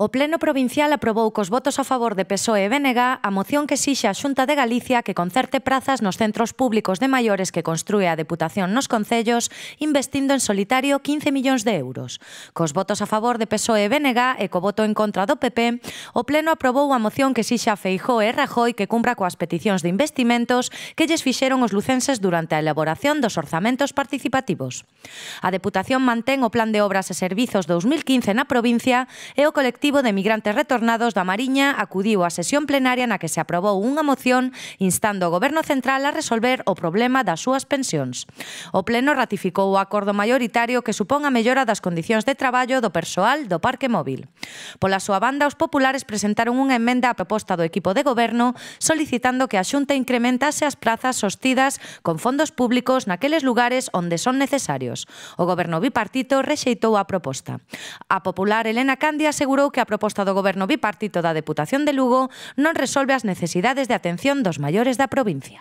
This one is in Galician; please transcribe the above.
O Pleno Provincial aprobou cos votos a favor de PSOE e BNG a moción que exixe a Xunta de Galicia que concerte prazas nos centros públicos de maiores que construe a Deputación nos Concellos, investindo en solitario 15 millóns de euros. Cos votos a favor de PSOE e BNG e co voto en contra do PP, o Pleno aprobou a moción que exixe a Feijó e Rajoy que cumpra coas peticións de investimentos que lles fixeron os lucenses durante a elaboración dos orzamentos participativos. A Deputación mantén o Plan de Obras e Servizos 2015 na provincia e o colectivo colectivo de migrantes retornados da Mariña acudiu á sesión plenaria na que se aprobou unha moción instando o Goberno Central a resolver o problema das súas pensións. O Pleno ratificou o acordo maioritario que supón a mellora das condicións de traballo do persoal do Parque Móvil. Pola súa banda, os populares presentaron unha enmenda á proposta do equipo de Goberno solicitando que a Xunta incrementase as prazas sostidas con fondos públicos naqueles lugares onde son necesarios. O Goberno bipartito rexeitou a proposta. A popular Elena Candia asegurou que a proposta do Goberno bipartito da Deputación de Lugo non resolve as necesidades de atención dos maiores da provincia.